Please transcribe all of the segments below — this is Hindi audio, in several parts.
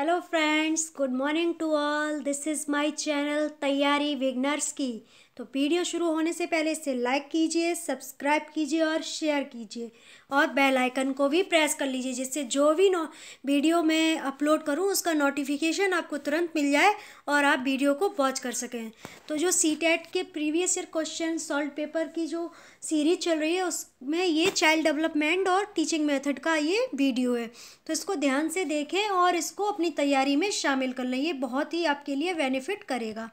Hello friends, good morning to all. This is my channel Tayari Vignarski. तो वीडियो शुरू होने से पहले इसे लाइक कीजिए सब्सक्राइब कीजिए और शेयर कीजिए और बेल आइकन को भी प्रेस कर लीजिए जिससे जो भी नो वीडियो मैं अपलोड करूं उसका नोटिफिकेशन आपको तुरंत मिल जाए और आप वीडियो को वॉच कर सकें तो जो सी e के previous year question solve paper की जो सीरीज चल रही है उसमें ये चाइल्ड डेवलपमेंट और टीचिंग मेथड का ये वीडियो है तो इसको ध्यान से देखें और इसको अपनी तैयारी में शामिल कर लें ये बहुत ही आपके लिए बेनिफिट करेगा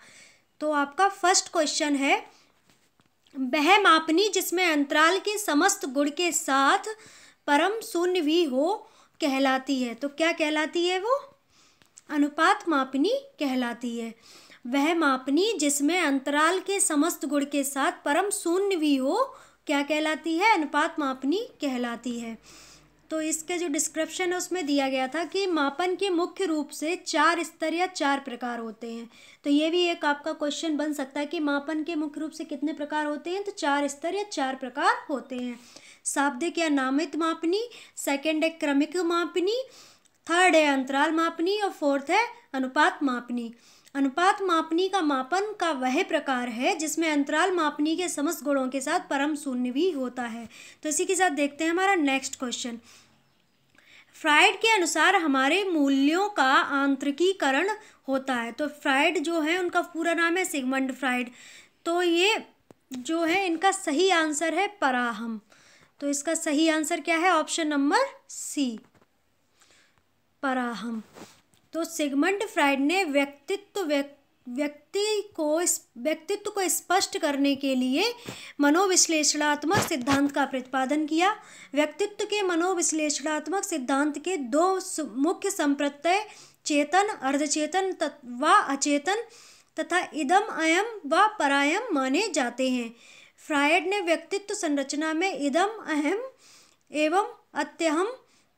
तो आपका फर्स्ट क्वेश्चन है वह मापनी जिसमें अंतराल के समस्त गुण के साथ परम शून्य भी हो कहलाती है तो क्या कहलाती है वो अनुपात मापनी कहलाती है वह मापनी जिसमें अंतराल के समस्त गुण के साथ परम शून्य भी हो क्या कहलाती है अनुपात मापनी कहलाती है तो इसके जो डिस्क्रिप्शन है उसमें दिया गया था कि मापन के मुख्य रूप से चार स्तर या चार प्रकार होते हैं तो ये भी एक आपका क्वेश्चन बन सकता है कि मापन के मुख्य रूप से कितने प्रकार होते हैं तो चार स्तर या चार प्रकार होते हैं शाब्दिक या नामित मापनी सेकेंड है क्रमिक मापनी थर्ड है अंतराल मापनी और फोर्थ है अनुपात मापनी अनुपात मापनी का मापन का वह प्रकार है जिसमें अंतराल मापनी के समस्त गुणों के साथ परम शून्य भी होता है तो इसी के साथ देखते हैं हमारा नेक्स्ट क्वेश्चन फ्राइड के अनुसार हमारे मूल्यों का आंतरिकीकरण होता है तो फ्राइड जो है उनका पूरा नाम है सिगमंड फ्राइड तो ये जो है इनका सही आंसर है पराहम तो इसका सही आंसर क्या है ऑप्शन नंबर सी पराहम तो सिगमंड फ्राइड ने व्यक्तित्व व्यक्ति व्यक्ति को व्यक्तित्व को स्पष्ट करने के लिए मनोविश्लेषणात्मक सिद्धांत का प्रतिपादन किया व्यक्तित्व के मनोविश्लेषणात्मक सिद्धांत के दो मुख्य संप्रत्यय चेतन अर्धचेतन व अचेतन तथा इदम अयम व परायम माने जाते हैं फ्रायड ने व्यक्तित्व संरचना में इदम अहम एवं अत्यहम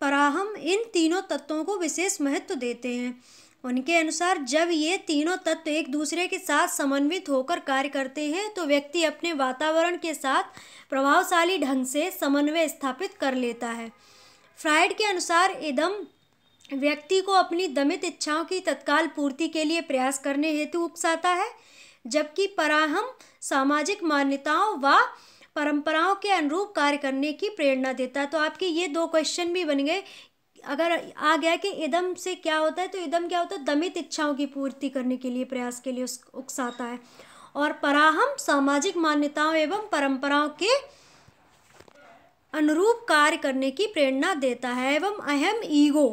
पराहम इन तीनों तत्वों को विशेष महत्व देते हैं उनके अनुसार जब ये तीनों तत्व एक दूसरे के साथ समन्वित होकर कार्य करते हैं तो व्यक्ति अपने वातावरण के साथ प्रभावशाली ढंग से समन्वय स्थापित कर लेता है फ्राइड के अनुसार इदम व्यक्ति को अपनी दमित इच्छाओं की तत्काल पूर्ति के लिए प्रयास करने हेतु उकसाता है जबकि पराहम सामाजिक मान्यताओं व परंपराओं के अनुरूप कार्य करने की प्रेरणा देता है तो आपके ये दो क्वेश्चन भी बन गए अगर आ गया कि इदम से क्या होता है तो इदम क्या होता है दमित इच्छाओं की पूर्ति करने के लिए प्रयास के लिए उस उकसाता है और पराहम सामाजिक मान्यताओं एवं परंपराओं के अनुरूप कार्य करने की प्रेरणा देता है एवं अहम ईगो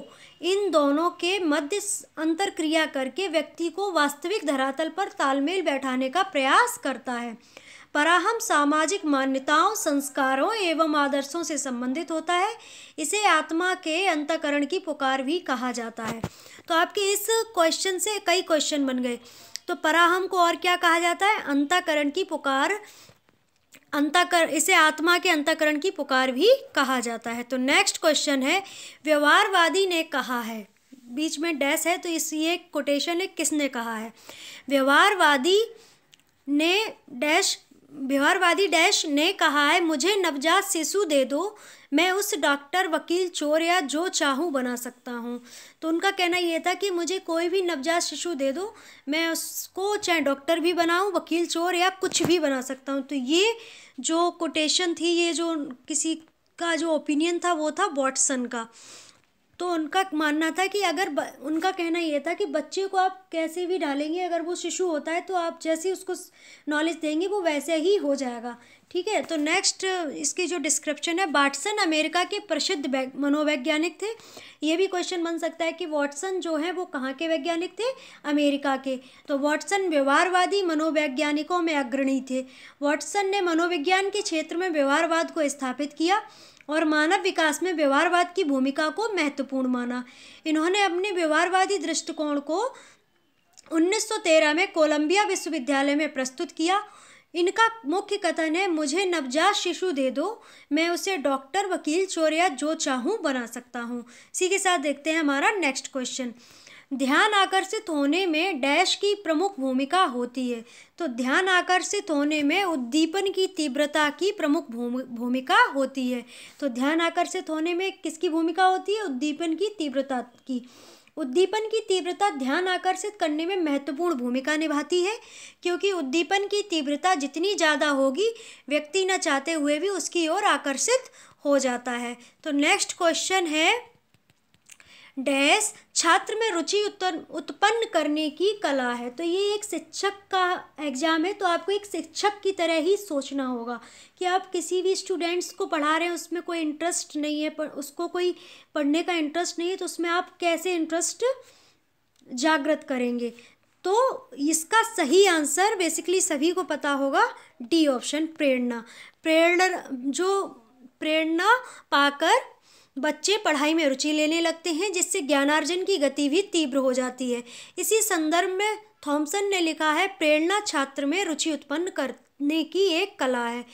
इन दोनों के मध्य अंतर क्रिया करके व्यक्ति को वास्तविक धरातल पर तालमेल बैठाने का प्रयास करता है पराहम सामाजिक मान्यताओं संस्कारों एवं आदर्शों से संबंधित होता है इसे आत्मा के अंतकरण की पुकार भी कहा जाता है तो आपके इस क्वेश्चन से कई क्वेश्चन बन गए तो पराहम को और क्या कहा जाता है अंतकरण की पुकार अंतकर इसे आत्मा के अंतकरण की पुकार भी कहा जाता है तो नेक्स्ट क्वेश्चन है व्यवहारवादी ने कहा है बीच में डैश है तो इस ये कोटेशन है किसने कहा है व्यवहारवादी ने डैश व्यवहारवादी डैश ने कहा है मुझे नवजात शिशु दे दो मैं उस डॉक्टर वकील चोर या जो चाहूँ बना सकता हूँ तो उनका कहना यह था कि मुझे कोई भी नवजात शिशु दे दो मैं उसको चाहे डॉक्टर भी बनाऊँ वकील चोर या कुछ भी बना सकता हूँ तो ये जो कोटेशन थी ये जो किसी का जो ओपिनियन था वो था वॉटसन का तो उनका मानना था कि अगर ब, उनका कहना ये था कि बच्चे को आप कैसे भी डालेंगे अगर वो शिशु होता है तो आप जैसे उसको नॉलेज देंगे वो वैसे ही हो जाएगा ठीक है तो नेक्स्ट इसकी जो डिस्क्रिप्शन है वाटसन अमेरिका के प्रसिद्ध मनोवैज्ञानिक थे ये भी क्वेश्चन बन सकता है कि वॉटसन जो है वो कहाँ के वैज्ञानिक थे अमेरिका के तो वॉटसन व्यवहारवादी मनोवैज्ञानिकों में अग्रणी थे वॉटसन ने मनोविज्ञान के क्षेत्र में व्यवहारवाद को स्थापित किया और मानव विकास में व्यवहारवाद की भूमिका को महत्वपूर्ण माना इन्होंने अपने व्यवहारवादी दृष्टिकोण को 1913 में कोलंबिया विश्वविद्यालय में प्रस्तुत किया इनका मुख्य कथन है मुझे नवजात शिशु दे दो मैं उसे डॉक्टर वकील चोरिया जो चाहूँ बना सकता हूँ इसी के साथ देखते हैं हमारा नेक्स्ट क्वेश्चन ध्यान आकर्षित होने में डैश की प्रमुख भूमिका होती है तो ध्यान आकर्षित होने में उद्दीपन की तीव्रता की प्रमुख भूमिका होती है तो ध्यान आकर्षित होने में किसकी भूमिका होती है उद्दीपन की तीव्रता की उद्दीपन की तीव्रता ध्यान आकर्षित करने में महत्वपूर्ण भूमिका निभाती है क्योंकि उद्दीपन की तीव्रता जितनी ज़्यादा होगी व्यक्ति न चाहते हुए भी उसकी ओर आकर्षित हो जाता है तो नेक्स्ट क्वेश्चन है डैश छात्र में रुचि उत्पन्न करने की कला है तो ये एक शिक्षक का एग्ज़ाम है तो आपको एक शिक्षक की तरह ही सोचना होगा कि आप किसी भी स्टूडेंट्स को पढ़ा रहे हैं उसमें कोई इंटरेस्ट नहीं है पर उसको कोई पढ़ने का इंटरेस्ट नहीं है तो उसमें आप कैसे इंटरेस्ट जागृत करेंगे तो इसका सही आंसर बेसिकली सभी को पता होगा डी ऑप्शन प्रेरणा प्रेरणा जो प्रेरणा पाकर बच्चे पढ़ाई में रुचि लेने लगते हैं जिससे ज्ञानार्जन की गति भी तीव्र हो जाती है इसी संदर्भ में थॉमसन ने लिखा है प्रेरणा छात्र में रुचि उत्पन्न करने की एक कला है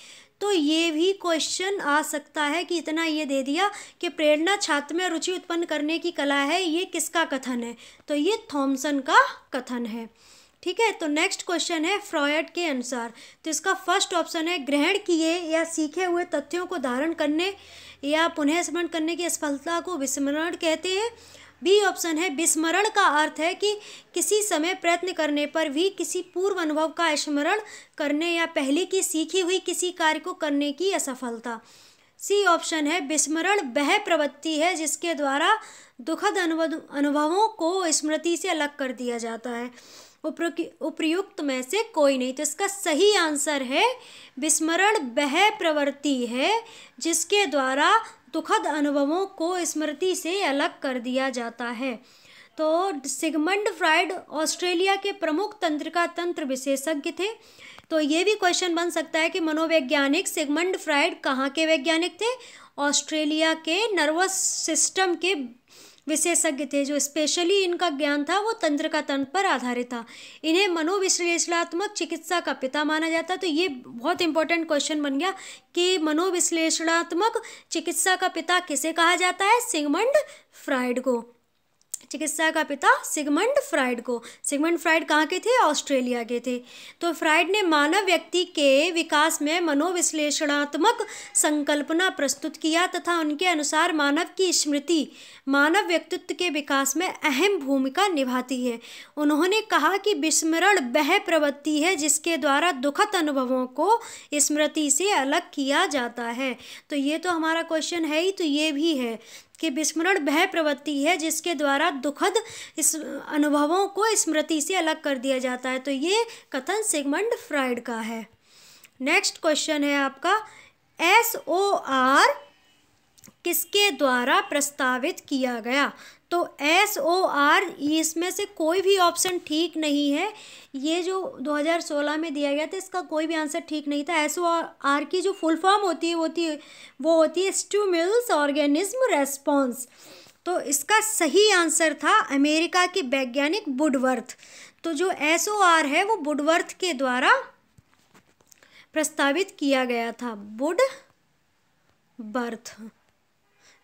तो ये भी क्वेश्चन आ सकता है कि इतना ये दे दिया कि प्रेरणा छात्र में रुचि उत्पन्न करने की कला है ये किसका कथन है तो ये थॉमसन का कथन है ठीक है तो नेक्स्ट क्वेश्चन है फ्रॉयड के अनुसार तो इसका फर्स्ट ऑप्शन है ग्रहण किए या सीखे हुए तथ्यों को धारण करने या पुनः स्मरण करने की असफलता को विस्मरण कहते हैं बी ऑप्शन है विस्मरण का अर्थ है कि किसी समय प्रयत्न करने पर भी किसी पूर्व अनुभव का स्मरण करने या पहले की सीखी हुई किसी कार्य को करने की असफलता सी ऑप्शन है विस्मरण वह प्रवृत्ति है जिसके द्वारा दुखद अनुभवों को स्मृति से अलग कर दिया जाता है उपयुक्त में से कोई नहीं तो इसका सही आंसर है विस्मरण वह प्रवृत्ति है जिसके द्वारा दुखद अनुभवों को स्मृति से अलग कर दिया जाता है तो सिगमंड फ्राइड ऑस्ट्रेलिया के प्रमुख तंत्रिका तंत्र विशेषज्ञ थे तो ये भी क्वेश्चन बन सकता है कि मनोवैज्ञानिक सिगमंड फ्राइड कहाँ के वैज्ञानिक थे ऑस्ट्रेलिया के नर्वस सिस्टम के विशेषज्ञ थे जो स्पेशली इनका ज्ञान था वो तंत्र का तंत्र पर आधारित था इन्हें मनोविश्लेषणात्मक चिकित्सा का पिता माना जाता तो ये बहुत इंपॉर्टेंट क्वेश्चन बन गया कि मनोविश्लेषणात्मक चिकित्सा का पिता किसे कहा जाता है सिगमंड फ्राइड को चिकित्सा का पिता सिगमंड फ्राइड को सिगमंड फ्राइड कहाँ के थे ऑस्ट्रेलिया के थे तो फ्राइड ने मानव व्यक्ति के विकास में मनोविश्लेषणात्मक संकल्पना प्रस्तुत किया तथा उनके अनुसार मानव की स्मृति मानव व्यक्तित्व के विकास में अहम भूमिका निभाती है उन्होंने कहा कि विस्मरण वह प्रवृत्ति है जिसके द्वारा दुखद अनुभवों को स्मृति से अलग किया जाता है तो ये तो हमारा क्वेश्चन है ही तो ये भी है कि विस्मरण वह प्रवृत्ति है जिसके द्वारा दुखद इस अनुभवों को स्मृति से अलग कर दिया जाता है तो ये कथन सिगमंड फ्राइड का है नेक्स्ट क्वेश्चन है आपका एस ओ आर किसके द्वारा प्रस्तावित किया गया तो एस ओ आर इसमें से कोई भी ऑप्शन ठीक नहीं है ये जो 2016 में दिया गया था इसका कोई भी आंसर ठीक नहीं था एस ओ आर की जो फुल फॉर्म होती है होती है वो होती है स्टूमिल्स ऑर्गेनिज्म रेस्पॉन्स तो इसका सही आंसर था अमेरिका के वैज्ञानिक बुडवर्थ तो जो एस ओ आर है वो बुडवर्थ के द्वारा प्रस्तावित किया गया था बुड बर्थ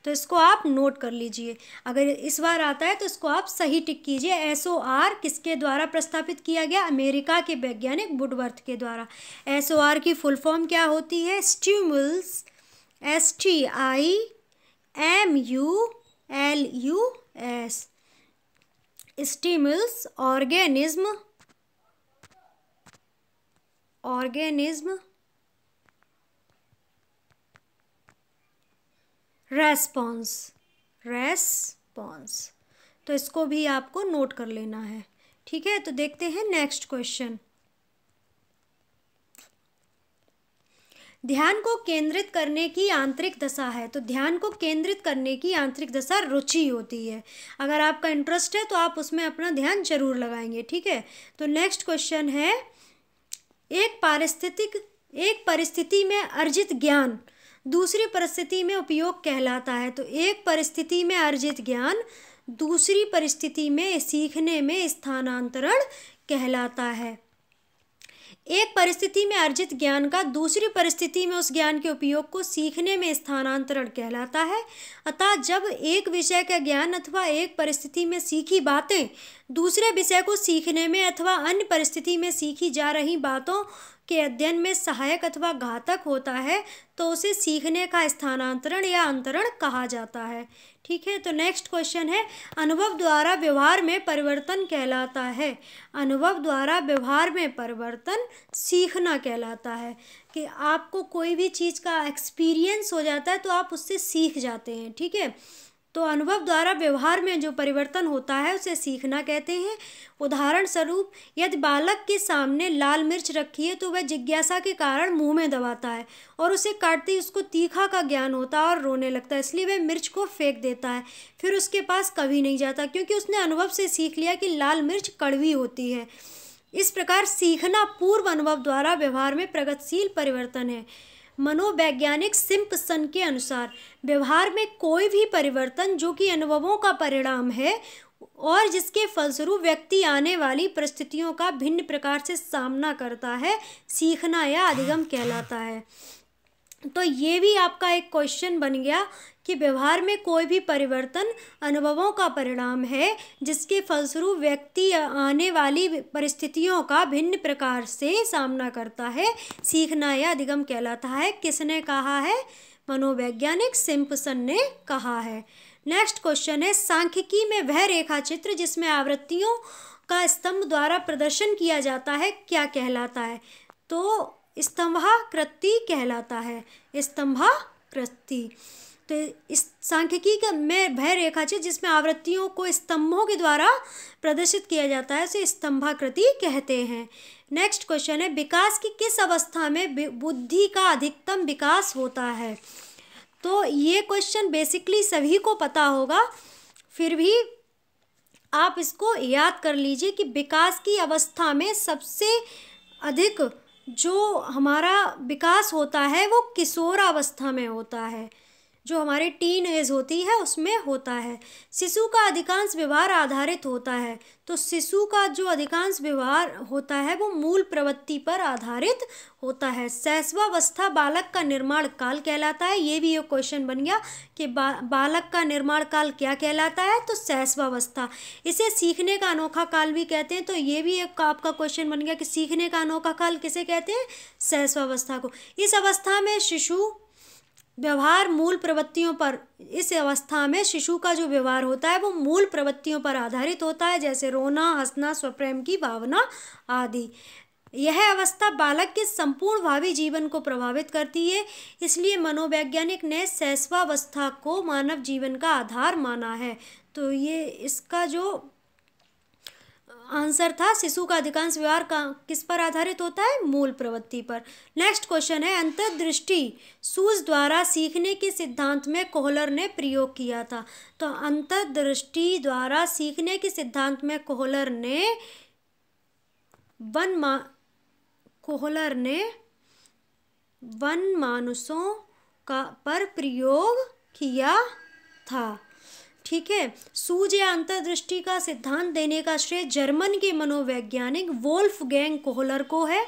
तो इसको आप नोट कर लीजिए अगर इस बार आता है तो इसको आप सही टिक कीजिए एस ओ आर किसके द्वारा प्रस्तापित किया गया अमेरिका के वैज्ञानिक बुडवर्थ के द्वारा एस ओ आर की फुल फॉर्म क्या होती है stimulus S T I M U L U S stimulus organism organism response response तो इसको भी आपको नोट कर लेना है ठीक है तो देखते हैं नेक्स्ट क्वेश्चन ध्यान को केंद्रित करने की आंतरिक दशा है तो ध्यान को केंद्रित करने की आंतरिक दशा रुचि होती है अगर आपका इंटरेस्ट है तो आप उसमें अपना ध्यान जरूर लगाएंगे ठीक है तो नेक्स्ट क्वेश्चन है एक पारिस्थितिक एक परिस्थिति में अर्जित ज्ञान दूसरी परिस्थिति में उपयोग कहलाता है तो एक परिस्थिति में अर्जित ज्ञान दूसरी परिस्थिति में सीखने में स्थानांतरण कहलाता है एक परिस्थिति में अर्जित ज्ञान का दूसरी परिस्थिति में उस ज्ञान के उपयोग को सीखने में स्थानांतरण कहलाता है अतः जब एक विषय का ज्ञान अथवा एक परिस्थिति में सीखी बातें दूसरे विषय को सीखने में अथवा अन्य परिस्थिति में सीखी जा रही बातों के अध्ययन में सहायक अथवा घातक होता है तो उसे सीखने का स्थानांतरण या अंतरण कहा जाता है ठीक है तो नेक्स्ट क्वेश्चन है अनुभव द्वारा व्यवहार में परिवर्तन कहलाता है अनुभव द्वारा व्यवहार में परिवर्तन सीखना कहलाता है कि आपको कोई भी चीज़ का एक्सपीरियंस हो जाता है तो आप उससे सीख जाते हैं ठीक है तो अनुभव द्वारा व्यवहार में जो परिवर्तन होता है उसे सीखना कहते हैं उदाहरण स्वरूप यदि बालक के सामने लाल मिर्च रखी है तो वह जिज्ञासा के कारण मुंह में दबाता है और उसे काटते ही उसको तीखा का ज्ञान होता है और रोने लगता है इसलिए वह मिर्च को फेंक देता है फिर उसके पास कभी नहीं जाता क्योंकि उसने अनुभव से सीख लिया कि लाल मिर्च कड़वी होती है इस प्रकार सीखना पूर्व अनुभव द्वारा व्यवहार में प्रगतिशील परिवर्तन है मनोवैज्ञानिक सिम्पसन के अनुसार व्यवहार में कोई भी परिवर्तन जो कि अनुभवों का परिणाम है और जिसके फलस्वरूप व्यक्ति आने वाली परिस्थितियों का भिन्न प्रकार से सामना करता है सीखना या अधिगम कहलाता है तो ये भी आपका एक क्वेश्चन बन गया कि व्यवहार में कोई भी परिवर्तन अनुभवों का परिणाम है जिसके फलस्वरूप व्यक्ति आने वाली परिस्थितियों का भिन्न प्रकार से सामना करता है सीखना या अधिगम कहलाता है किसने कहा है मनोवैज्ञानिक सिंपसन ने कहा है नेक्स्ट क्वेश्चन है सांख्यिकी में वह रेखा चित्र जिसमें आवृत्तियों का स्तंभ द्वारा प्रदर्शन किया जाता है क्या कहलाता है तो स्तंभाकृति कहलाता है स्तंभाकृति तो इस सांख्यिकी का में भय रेखा चित्र जिसमें आवृत्तियों को स्तंभों के द्वारा प्रदर्शित किया जाता है उसे स्तंभाकृति कहते हैं नेक्स्ट क्वेश्चन है विकास की किस अवस्था में बुद्धि का अधिकतम विकास होता है तो ये क्वेश्चन बेसिकली सभी को पता होगा फिर भी आप इसको याद कर लीजिए कि विकास की अवस्था में सबसे अधिक जो हमारा विकास होता है वो किशोर अवस्था में होता है जो हमारे टीन एज होती है उसमें होता है शिशु का अधिकांश व्यवहार आधारित होता है तो शिशु का जो अधिकांश व्यवहार होता है वो मूल प्रवृत्ति पर आधारित होता है शैशवावस्था बालक का निर्माण काल कहलाता है ये भी एक क्वेश्चन बन गया कि बा, बालक का निर्माण काल क्या कहलाता है तो शैशवावस्था इसे सीखने का अनोखा काल भी कहते हैं तो ये भी एक आपका क्वेश्चन बन गया कि सीखने का अनोखा काल किसे कहते हैं शैशवावस्था को इस अवस्था में शिशु व्यवहार मूल प्रवृत्तियों पर इस अवस्था में शिशु का जो व्यवहार होता है वो मूल प्रवृत्तियों पर आधारित होता है जैसे रोना हंसना स्वप्रेम की भावना आदि यह अवस्था बालक के संपूर्ण भावी जीवन को प्रभावित करती है इसलिए मनोवैज्ञानिक ने सैस्वावस्था को मानव जीवन का आधार माना है तो ये इसका जो आंसर था शिशु का अधिकांश व्यवहार का किस पर आधारित होता है मूल प्रवृत्ति पर नेक्स्ट क्वेश्चन है अंतर्दृष्टि सूज द्वारा सीखने के सिद्धांत में कोहलर ने प्रयोग किया था तो अंतर्दृष्टि द्वारा सीखने के सिद्धांत में कोहलर ने वन मा कोहलर ने वन मानुषों का पर प्रयोग किया था ठीक है सूझ या अंतर्दृष्टि का सिद्धांत देने का श्रेय जर्मन के मनोवैज्ञानिक वोल्फ गैंग कोहलर को है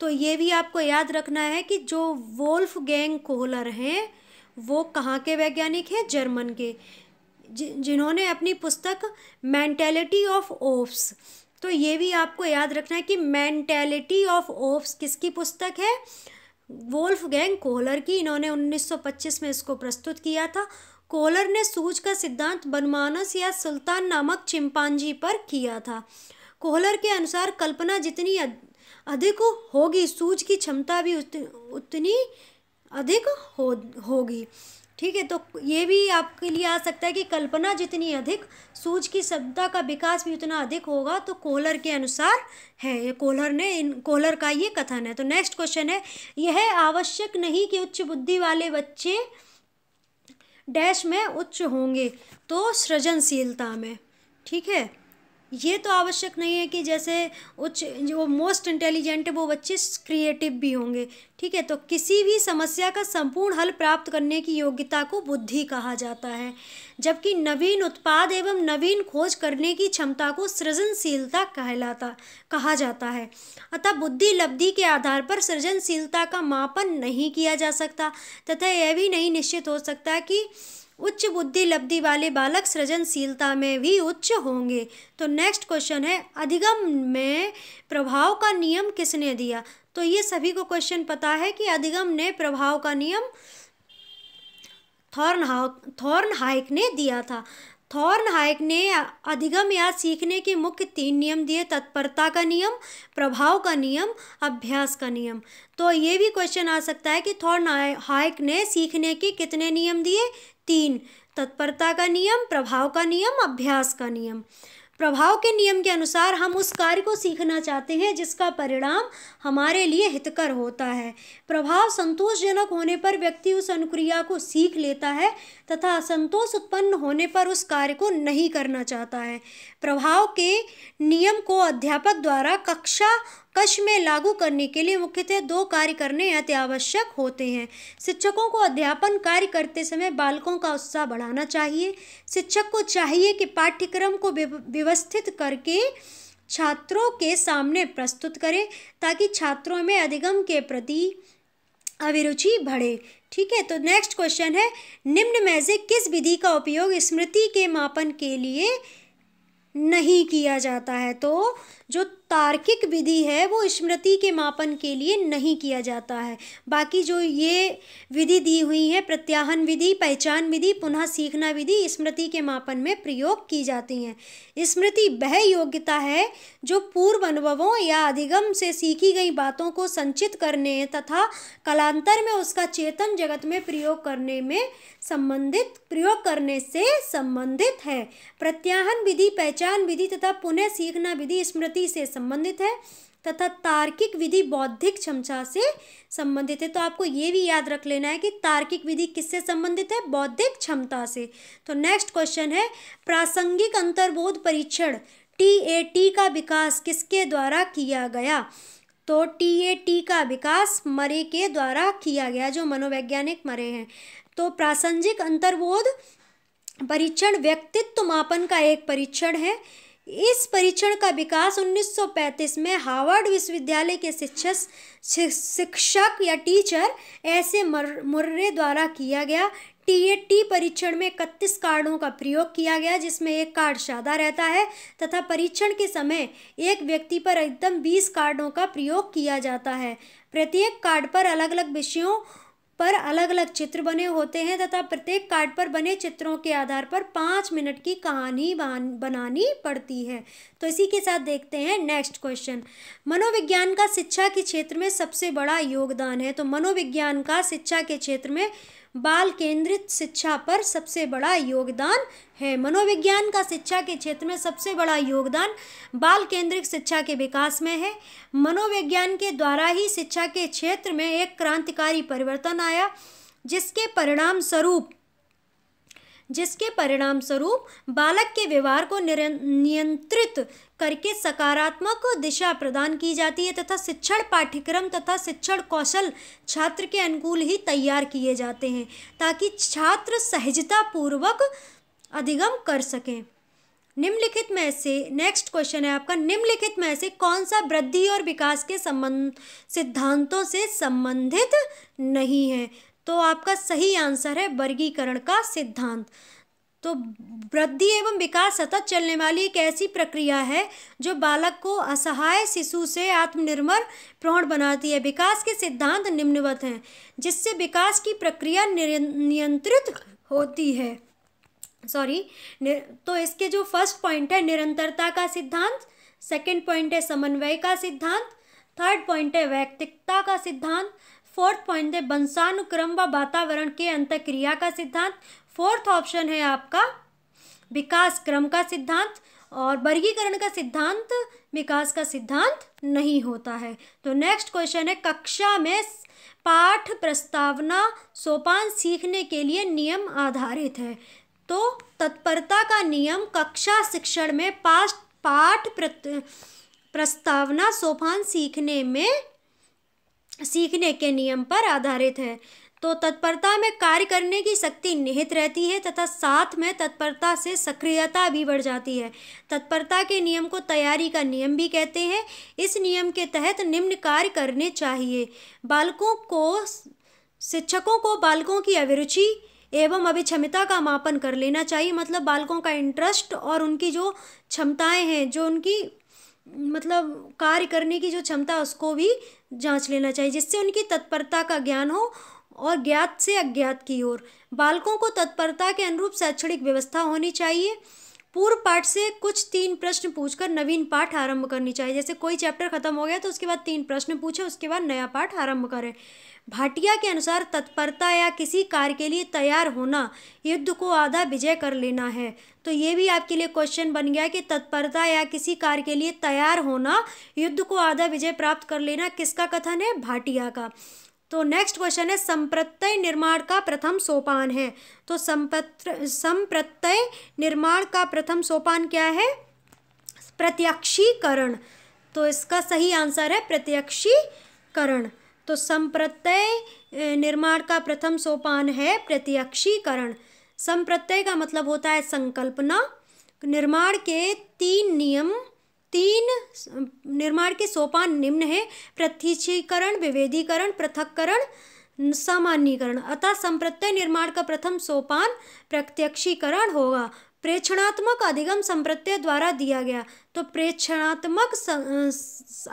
तो ये भी आपको याद रखना है कि जो वोल्फ गैंग कोहलर हैं वो कहाँ के वैज्ञानिक हैं जर्मन के जिन्होंने अपनी पुस्तक मैंटेलिटी ऑफ ओफ्स तो ये भी आपको याद रखना है कि मैंटेलिटी ऑफ ओफ्स किसकी पुस्तक है वोल्फ गैंग कोहलर की इन्होंने 1925 में इसको प्रस्तुत किया था कोलर ने सूज का सिद्धांत बनमानस या सुल्तान नामक चिंपांजी पर किया था कोहलर के अनुसार कल्पना जितनी अधिक होगी सूज की क्षमता भी उतनी अधिक हो होगी ठीक है तो ये भी आपके लिए आ सकता है कि कल्पना जितनी अधिक सूज की शब्दा का विकास भी उतना अधिक होगा तो कोहलर के अनुसार है ये कोहलर ने इन कोहलर का ये कथन है तो नेक्स्ट क्वेश्चन है यह आवश्यक नहीं कि उच्च बुद्धि वाले बच्चे डैश में उच्च होंगे तो सृजनशीलता में ठीक है ये तो आवश्यक नहीं है कि जैसे उच्च जो मोस्ट इंटेलिजेंट है वो बच्चे क्रिएटिव भी होंगे ठीक है तो किसी भी समस्या का संपूर्ण हल प्राप्त करने की योग्यता को बुद्धि कहा जाता है जबकि नवीन उत्पाद एवं नवीन खोज करने की क्षमता को सृजनशीलता कहलाता कहा जाता है अतः बुद्धि लब्धि के आधार पर सृजनशीलता का मापन नहीं किया जा सकता तथा यह भी नहीं निश्चित हो सकता कि उच्च बुद्धि लब्धि वाले बालक सृजनशीलता में भी उच्च होंगे तो नेक्स्ट क्वेश्चन है अधिगम में प्रभाव का नियम किसने दिया तो ये सभी को क्वेश्चन पता है कि अधिगम ने प्रभाव का नियम थॉर्न हाउ थॉर्न हाइक ने दिया था थॉर्न हाइक ने अधिगम या सीखने के मुख्य तीन नियम दिए तत्परता का नियम प्रभाव का नियम अभ्यास का नियम तो ये भी क्वेश्चन आ सकता है कि थॉर्न हाइक ने सीखने के कितने नियम दिए तीन तत्परता का नियम प्रभाव का नियम अभ्यास का नियम प्रभाव के नियम के अनुसार हम उस कार्य को सीखना चाहते हैं जिसका परिणाम हमारे लिए हितकर होता है प्रभाव संतोषजनक होने पर व्यक्ति उस अनुक्रिया को सीख लेता है तथा असंतोष उत्पन्न होने पर उस कार्य को नहीं करना चाहता है प्रभाव के नियम को अध्यापक द्वारा कक्षा कक्ष में लागू करने के लिए मुख्यतः दो कार्य करने अति आवश्यक होते हैं शिक्षकों को अध्यापन कार्य करते समय बालकों का उत्साह बढ़ाना चाहिए शिक्षक को चाहिए कि पाठ्यक्रम को व्यवस्थित करके छात्रों के सामने प्रस्तुत करें ताकि छात्रों में अधिगम के प्रति अभिरुचि बढ़े ठीक है तो नेक्स्ट क्वेश्चन है निम्न में से किस विधि का उपयोग स्मृति के मापन के लिए नहीं किया जाता है तो जो तार्किक विधि है वो स्मृति के मापन के लिए नहीं किया जाता है बाकी जो ये विधि दी हुई है प्रत्याहन विधि पहचान विधि पुनः सीखना विधि स्मृति के मापन में प्रयोग की जाती हैं स्मृति वह योग्यता है जो पूर्व अनुभवों या अधिगम से सीखी गई बातों को संचित करने तथा कलांतर में उसका चेतन जगत में प्रयोग करने में संबंधित प्रयोग करने से संबंधित है प्रत्याहन विधि पहचान विधि तथा पुनः सीखना विधि स्मृति से संबंधित है तथा तार्किक विधि बौद्धिक क्षमता से संबंधित है तो आपको ये भी याद रख लेना है कि तार्किक विधि किससे संबंधित है बौद्धिक क्षमता से तो नेक्स्ट क्वेश्चन है प्रासंगिक अंतर्बोध परीक्षण टी ए टी का विकास किसके द्वारा किया गया तो टी ए टी का विकास मरे के द्वारा किया गया जो मनोवैज्ञानिक मरे हैं तो प्रासंगिक अंतर्बोध परीक्षण व्यक्तित्व मापन का एक परीक्षण है इस परीक्षण का विकास 1935 में हार्वर्ड विश्वविद्यालय के शिक्षक शिक्षक या टीचर ऐसे मुर्रे द्वारा किया गया टीएटी परीक्षण में इकतीस कार्डों का प्रयोग किया गया जिसमें एक कार्ड सादा रहता है तथा परीक्षण के समय एक व्यक्ति पर एकदम 20 कार्डों का प्रयोग किया जाता है प्रत्येक कार्ड पर अलग अलग विषयों पर अलग अलग चित्र बने होते हैं तथा प्रत्येक कार्ड पर बने चित्रों के आधार पर पाँच मिनट की कहानी बनानी पड़ती है तो इसी के साथ देखते हैं नेक्स्ट क्वेश्चन मनोविज्ञान का शिक्षा के क्षेत्र में सबसे बड़ा योगदान है तो मनोविज्ञान का शिक्षा के क्षेत्र में बाल केंद्रित शिक्षा पर सबसे बड़ा योगदान है मनोविज्ञान का शिक्षा के क्षेत्र में सबसे बड़ा योगदान बाल केंद्रित शिक्षा के विकास में है मनोविज्ञान के द्वारा ही शिक्षा के क्षेत्र में एक क्रांतिकारी परिवर्तन आया जिसके परिणाम स्वरूप जिसके परिणाम स्वरूप बालक के व्यवहार को नियंत्रित करके सकारात्मक दिशा प्रदान की जाती है तथा शिक्षण पाठ्यक्रम तथा शिक्षण कौशल छात्र के अनुकूल ही तैयार किए जाते हैं ताकि छात्र सहजता पूर्वक अधिगम कर सकें निम्नलिखित में से नेक्स्ट क्वेश्चन है आपका निम्नलिखित में से कौन सा वृद्धि और विकास के संबंध सिद्धांतों से संबंधित नहीं है तो आपका सही आंसर है वर्गीकरण का सिद्धांत तो वृद्धि एवं विकास सतत चलने वाली एक ऐसी प्रक्रिया है जो बालक को असहाय शिशु से आत्मनिर्भर प्रौढ़ बनाती है विकास के सिद्धांत निम्नवत हैं जिससे विकास की प्रक्रिया नियंत्रित होती है सॉरी तो इसके जो फर्स्ट पॉइंट है निरंतरता का सिद्धांत सेकंड पॉइंट है समन्वय का सिद्धांत थर्ड पॉइंट है वैयक्तिकता का सिद्धांत फोर्थ पॉइंट है वंशानुक्रम व वातावरण के क्रिया का सिद्धांत फोर्थ ऑप्शन है आपका विकास क्रम का सिद्धांत और वर्गीकरण का सिद्धांत विकास का सिद्धांत नहीं होता है तो नेक्स्ट क्वेश्चन है कक्षा में पाठ प्रस्तावना सोपान सीखने के लिए नियम आधारित है तो तत्परता का नियम कक्षा शिक्षण में पाठ पाठ प्रस्तावना सोपान सीखने में सीखने के नियम पर आधारित है तो तत्परता में कार्य करने की शक्ति निहित रहती है तथा साथ में तत्परता से सक्रियता भी बढ़ जाती है तत्परता के नियम को तैयारी का नियम भी कहते हैं इस नियम के तहत निम्न कार्य करने चाहिए बालकों को शिक्षकों को बालकों की अभिरुचि एवं अभिक्षमता का मापन कर लेना चाहिए मतलब बालकों का इंटरेस्ट और उनकी जो क्षमताएं हैं जो उनकी मतलब कार्य करने की जो क्षमता उसको भी जांच लेना चाहिए जिससे उनकी तत्परता का ज्ञान हो और ज्ञात से अज्ञात की ओर बालकों को तत्परता के अनुरूप शैक्षणिक व्यवस्था होनी चाहिए पूर्व पाठ से कुछ तीन प्रश्न पूछकर नवीन पाठ आरंभ करनी चाहिए जैसे कोई चैप्टर खत्म हो गया तो उसके बाद तीन प्रश्न पूछे उसके बाद नया पाठ आरंभ करें भाटिया के अनुसार तत्परता या किसी कार्य के लिए तैयार होना युद्ध को आधा विजय कर लेना है तो ये भी आपके लिए क्वेश्चन बन गया कि तत्परता या किसी कार्य के लिए तैयार होना युद्ध को आधा विजय प्राप्त कर लेना किसका कथन है भाटिया का तो नेक्स्ट क्वेश्चन है संप्रत्यय निर्माण का प्रथम सोपान है तो संपत्र संप्रत्यय निर्माण का प्रथम सोपान क्या है प्रत्यक्षीकरण तो इसका सही आंसर है प्रत्यक्षीकरण तो संप्रत्यय निर्माण का प्रथम सोपान है प्रत्यक्षीकरण संप्रत्यय का मतलब होता है संकल्पना निर्माण के तीन नियम तीन निर्माण के सोपान निम्न है प्रथिशीकरण विभेदीकरण पृथककरण सामान्यकरण अतः संप्रत्यय निर्माण का प्रथम सोपान प्रत्यक्षीकरण होगा प्रेक्षणात्मक अधिगम संप्रत्यय द्वारा दिया गया तो प्रेक्षणात्मक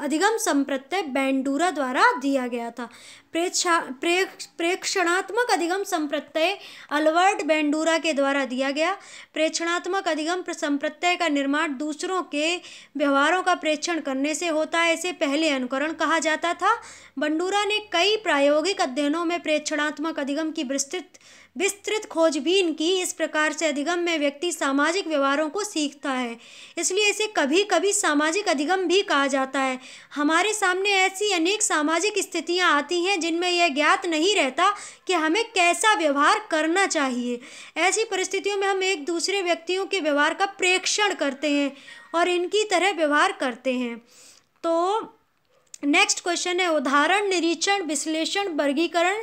अधिगम संप्रत्यय बैंडूरा द्वारा दिया गया था प्रेक्षा प्रेक्ष प्रेक्षणात्मक अधिगम संप्रत्यय अलवर्ड बेंडूरा के द्वारा दिया गया प्रेक्षणात्मक अधिगम संप्रत्यय का निर्माण दूसरों के व्यवहारों का प्रेक्षण करने से होता है इसे पहले अनुकरण कहा जाता था बंडूरा ने कई प्रायोगिक अध्ययनों में प्रेक्षणात्मक अधिगम की विस्तृत विस्तृत खोजबीन की इस प्रकार से अधिगम में व्यक्ति सामाजिक व्यवहारों को सीखता है इसलिए इसे कभी कभी सामाजिक अधिगम भी कहा जाता है हमारे सामने ऐसी अनेक सामाजिक स्थितियां आती हैं जिनमें यह ज्ञात नहीं रहता कि हमें कैसा व्यवहार करना चाहिए ऐसी परिस्थितियों में हम एक दूसरे व्यक्तियों के व्यवहार का प्रेक्षण करते हैं और इनकी तरह व्यवहार करते हैं तो नेक्स्ट क्वेश्चन है उदाहरण निरीक्षण विश्लेषण वर्गीकरण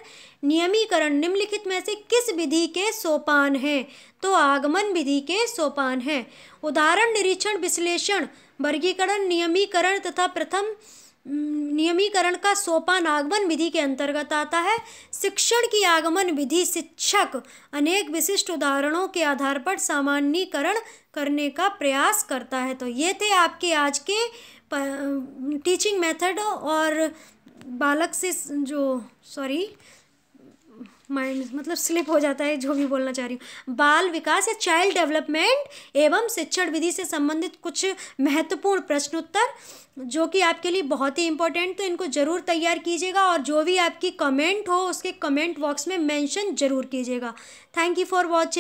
नियमीकरण निम्नलिखित में से किस विधि के सोपान हैं तो आगमन विधि के सोपान हैं उदाहरण निरीक्षण विश्लेषण वर्गीकरण नियमीकरण तथा प्रथम नियमीकरण का सोपान आगमन विधि के अंतर्गत आता है शिक्षण की आगमन विधि शिक्षक अनेक विशिष्ट उदाहरणों के आधार पर सामान्यकरण करने का प्रयास करता है तो ये थे आपके आज के टीचिंग मेथड और बालक से जो सॉरी माइंड मतलब स्लिप हो जाता है जो भी बोलना चाह रही हूँ बाल विकास या चाइल्ड डेवलपमेंट एवं शिक्षण विधि से संबंधित कुछ महत्वपूर्ण प्रश्नोत्तर जो कि आपके लिए बहुत ही इंपॉर्टेंट तो इनको ज़रूर तैयार कीजिएगा और जो भी आपकी कमेंट हो उसके कमेंट बॉक्स में मेंशन ज़रूर कीजिएगा थैंक यू फॉर वॉचिंग